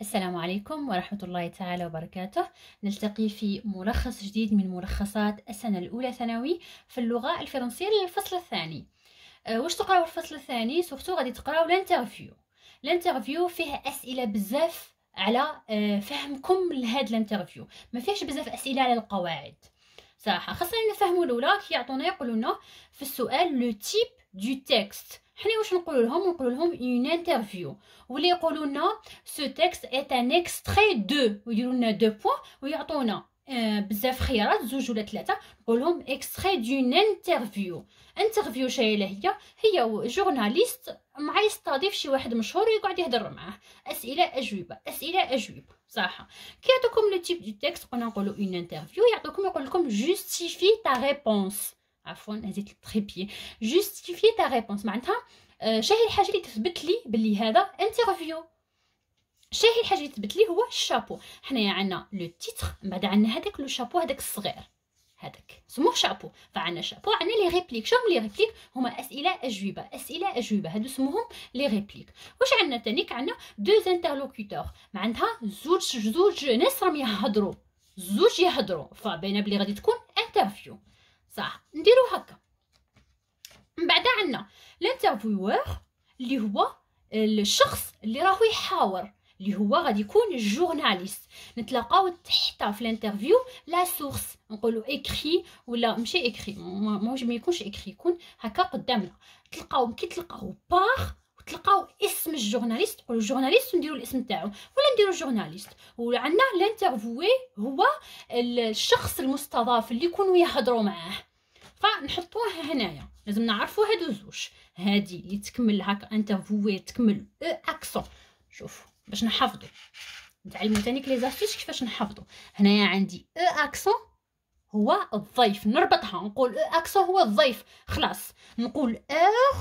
السلام عليكم ورحمة الله تعالى وبركاته نلتقي في ملخص جديد من ملخصات السنة الأولى ثانوي في اللغة الفرنسية للفصل الثاني أه واش تقراو الفصل الثاني سورتو غادي تقراو لانترفيو لانترفيو فيه أسئلة بزاف على أه، فهمكم لهاد الانترفيو ما فيهش بزاف أسئلة على القواعد صراحة خاصة نفهمو الأولى كيعطونا يقولونا في السؤال لو تيب دو تكست حنا واش نقول لهم نقول لهم اون انترفيو ولا يقولوا لنا سو تيكست ايت ان اكستري دو ويديروا لنا دو بوين ويعطونا آه, بزاف خيارات زوج ولا ثلاثه نقول لهم اكستري دون انترفيو انترفيو شايلة هي هي جورناليست مع يستضيف شي واحد مشهور ويقعد يهضر معاه اسئله اجوبه اسئله اجوبه صح كيعطوكم لو تيب دو تيكست قلنا نقولوا اون انترفيو يعطوكم يقول لكم جوستيفي تا ريبونس عفوا هزيت التريبي جوستيفي تا ريبونس معناتها آه، شاهي الحاجه اللي تثبت لي بلي هذا انترفيو شاهي الحاجه اللي تثبت لي هو الشابو حنايا عندنا لو تيتغ من بعد عندنا هذاك لو شابو هذاك الصغير هذاك سموه شابو فعندنا شابو عندنا لي ريبليك شنو لي ريبليك هما اسئله اجوبه اسئله اجوبه هادو سموهم لي ريبليك واش عندنا تانيك عندنا دو انترلوكوتور معناتها زوج زوج ناس راهم يهضروا زوج يهضروا فبين بلي غادي تكون انترفيو صح نديرو هكا من بعد عندنا لانترفيور اللي هو آه، الشخص اللي راهو يحاور اللي هو غادي يكون جورناليست نتلاقاو تحت في الانترفيو لا سورس نقولوا اكري ولا ماشي اكري ماهوش ما يكونش اكري يكون هكا قدامنا تلقاو كي تلقاو باغ تلقاو اسم الجورناليست تقولوا الجورناليست ونديروا الاسم تاعو ولا نديروا جورناليست وعندنا لانترفيوي هو الشخص المستضاف اللي يكونوا يهضروا معاه فنحطوها هنايا لازم نعرفوا هادو زوج هادي اللي تكمل هكا فوي تكمل او اكسون شوفوا باش نحفظوا نتعلموا ثاني لي زاستيس كيفاش نحفظوا هنايا عندي او اكسون هو الضيف نربطها نقول او اكسون هو الضيف خلاص نقول اور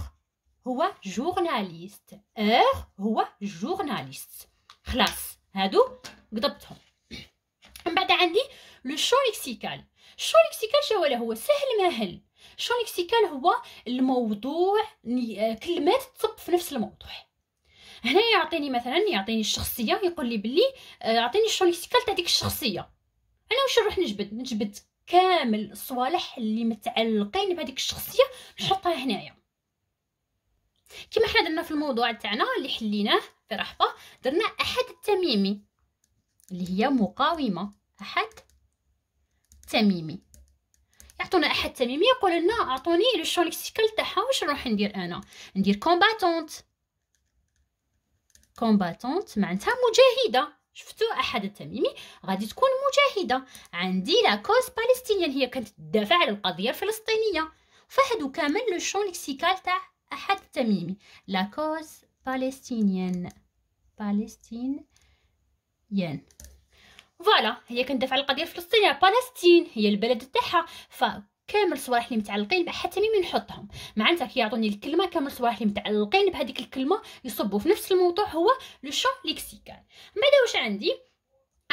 هو جورناليست اور هو جورناليست خلاص هادو قضبتهم من بعد عندي لو شو ليكسيكال الشو ليكسيكال شواله هو سهل مهل الشو ليكسيكال هو الموضوع آه، كلمات تصب في نفس الموضوع هنا يعطيني مثلا يعطيني الشخصيه يقول لي بلي يعطيني آه، الشو ليكسيكال تاع ديك الشخصيه انا واش نروح نجبد نجبد كامل الصوالح اللي متعلقين بهذيك الشخصيه نحطها هنايا كما حنا درنا في الموضوع تاعنا اللي حليناه في رحبه درنا احد التميمي اللي هي مقاومه احد تميمي يعطونا احد تميمي يقول لنا اعطوني لو شون ليكسيكال تاعها واش نروح ندير انا ندير كومباتونت كومباتونت معناتها مجاهده شفتوا احد التميمي غادي تكون مجاهده عندي لا كوز بالستينيان هي كانت تدافع على القضيه الفلسطينيه فهادو كامل لو شون لكسيكال تاع احد التميمي لا كوز بالستينيان بالستينيان فوالا هي كندافع على القضيه الفلسطينيه فلسطين هي البلد تاعها ف كامل الصوالح اللي متعلقين حتى مين نحطهم معناتها كيعطوني الكلمه كامل الصوالح اللي متعلقين بهذيك الكلمه يصبوا في نفس الموضوع هو لو شون ليكسيكال بعدا واش عندي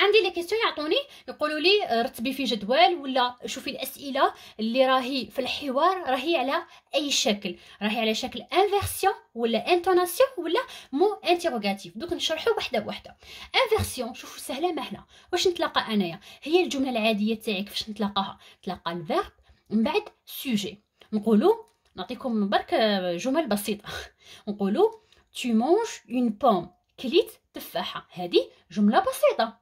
عندي لي كيسيون يعطوني يقولوا لي آه، رتبي في جدول ولا شوفي الاسئله اللي راهي في الحوار راهي على اي شكل راهي على شكل انفيرسيون ولا انتوناسيون ولا مو انتيروغاتيف دوك نشرحوا وحده بوحده انفيرسيون شوفوا سهله مهله واش نتلاقى انايا هي الجمله العاديه تاعي كيفاش نتلاقاها نتلاقى الفيرب من بعد سوجي نقولوا نعطيكم برك آه، جمل بسيطه نقولوا tu manges une pomme كليت تفاحه هذه جمله بسيطه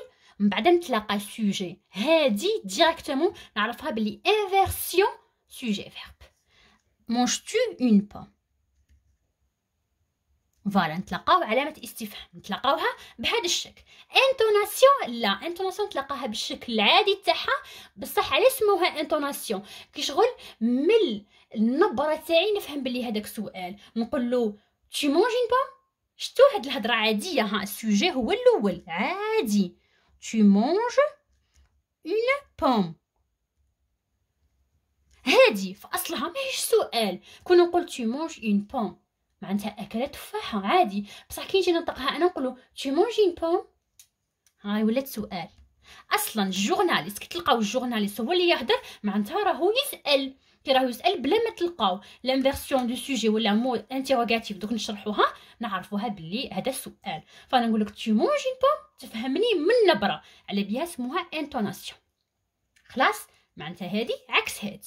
من بعد نتلاقى سوجي هادي ديريكتومون نعرفها بلي انفيرسيون سوجي فيرب مونج تو اون بوم فوالا نتلاقاو علامه استفهام نتلاقاوها بهذا الشكل انتوناسيون لا انتوناسيون تلقاها بالشكل العادي تاعها بصح علاش سموها انتوناسيون كي شغل من النبره تاعي نفهم بلي هذاك سؤال نقول له تي مونجي بوم شتو هاد الهضره عاديه ها السوجي هو الاول عادي tu manges une pomme هادي في اصلها ماهيش سؤال كون نقول tu manges une pomme معناتها اكلت تفاحه عادي بصح كي نجي ننطقها انا نقولو tu manges une pomme هاي ولات سؤال اصلا الجورناليست كي تلقاو الجورناليست هو اللي يهدر معناتها راهو يسال كي راهو يسال بلا ما تلقاو لانفيرسيون دو سوجي ولا مو انتيروغاتيف دوك نشرحوها نعرفوها بلي هذا السؤال فانا نقول لك تي مونجي بوم تفهمني من نبره على بها سموها انتوناسيون خلاص معناتها هذه عكس هذه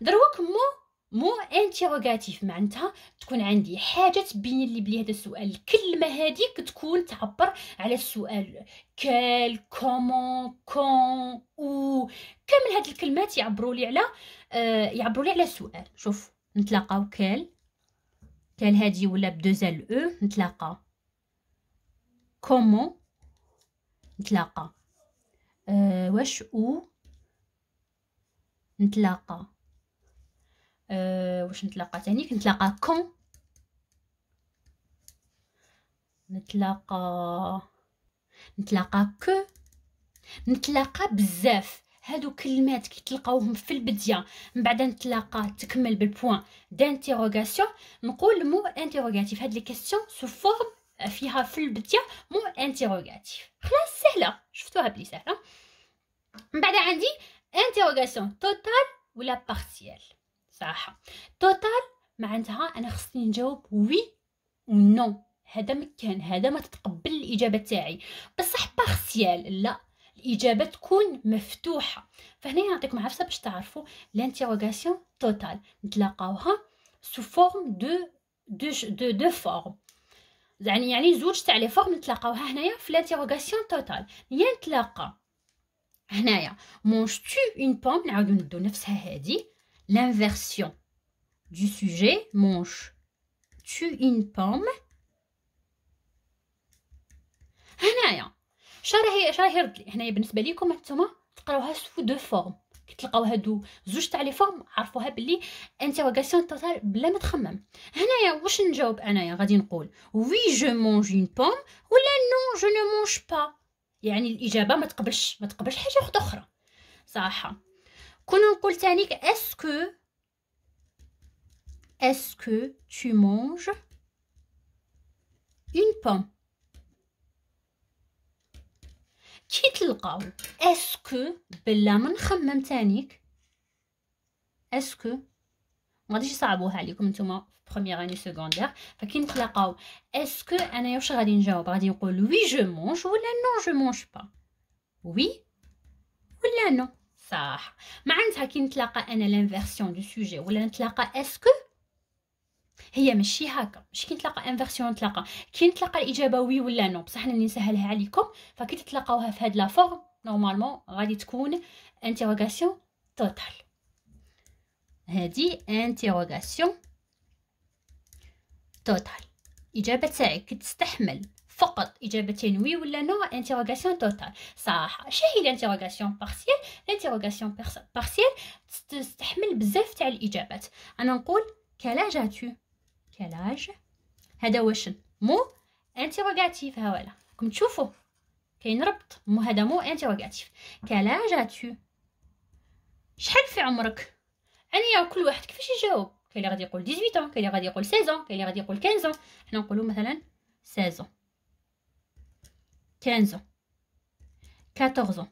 دروك مو مو انتيروغاتيف معناتها تكون عندي حاجه تبين لي بلي هذا السؤال الكلمه هذيك تكون تعبر على السؤال كال كومون كون او كامل هاد الكلمات يعبروا لي على آه يعبروا لي على السؤال شوف نتلاقاو كال كال هادي ولا بدوزال او نتلاقا كومون نتلاقى أه واش او نتلاقى آه، واش نتلاقى تاني كنتلاقى كون نتلاقى نتلاقى كو نتلاقى بزاف هادو كلمات كيتلقاوهم في البديه من بعد نتلاقى تكمل بالبوان دانتيروغاسيون نقول مو انتيروغاتيف هاد لي كيسيون سو فورم فيها في البديه مو انتيروغاتيف خلاص سهله شفتوها بلي سهله من بعد عندي انتيروغاسيون توتال ولا بارتيال صراحه توتال معناتها انا خصني نجاوب وي ونو هذا مكان هذا ما تتقبل الاجابه تاعي بصح بارسيال لا الاجابه تكون مفتوحه فهنا نعطيكم عفسه باش تعرفوا لانتيروغاسيون توتال نتلاقاوها سو فورم دو دو دو, دو فورم يعني يعني زوج تاع لي فورم نتلاقاوها هنايا في لانتيروغاسيون توتال يا نتلاقى هنايا مونج تو اون بوم نعاودو ندو نفسها هذه l'inversion du sujet Monche tue une pomme هنايا شرحي شرحي ردلي هنايا بالنسبه ليكم نتوما تقراوها سو دو فورم كي تلقاو هادو زوج تاع لي فورم عرفوها باللي انتروغاسيون توتال بلا ما تخمم هنايا واش نجاوب انايا غادي نقول وي جو مونج اون بوم ولا نو جو نو مونج با يعني الاجابه ما تقبلش ما تقبلش حاجه واحده اخرى صح Kunan kultanik, est-ce que est-ce que tu manges une pomme? Kintil est-ce que Est-ce que? On a déjà ça comme tu première année, secondaire. est-ce que? Oui, je mange ou la non, je mange pas. Oui ou non. صح معناتها كي نتلاقى انا لانفيرسيون دو سوجي ولا نتلاقى اسكو هي ماشي هكا ماشي كي نتلاقى انفيرسيون نتلاقى كي نتلاقى الاجابه وي ولا نو بصح انا نسهلها عليكم فكي تتلاقاوها في هاد لا فورم نورمالمون غادي تكون انتيروغاسيون توتال هادي انتيروغاسيون توتال الاجابه تاعك تستحمل فقط إجابتين وي ولا نو انتيروغاسيون توتال صح شا هي الانتروغاسيون بارسيال الانتروغاسيون بارسيال تستحمل بزاف تاع الإجابات أنا نقول كلاج اتو كلاج هذا واش مو انتروغاتيف ها ولا راكم تشوفوا كاين ربط مو هذا مو انتروغاتيف كلاج اتو شحال في عمرك انا كل واحد كيفاش يجاوب كاين اللي غادي يقول 18 كاين اللي غادي يقول 16 كاين اللي غادي يقول 15 حنا نقولوا مثلا 16 كانزو كاتوغزو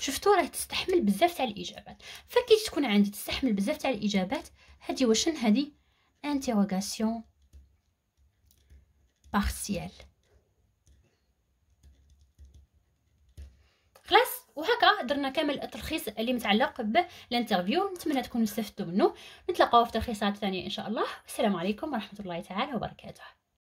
شفتوا راه تستحمل بزاف تاع الاجابات فكي تكون عندي تستحمل بزاف تاع الاجابات هادي واش هادي انتيروغاسيون بارسيال خلاص وهكا درنا كامل التلخيص اللي متعلق بالانترفيو نتمنى تكونوا استفدتوا منه نتلاقاو في تلخيصات ثانيه ان شاء الله والسلام عليكم ورحمه الله تعالى وبركاته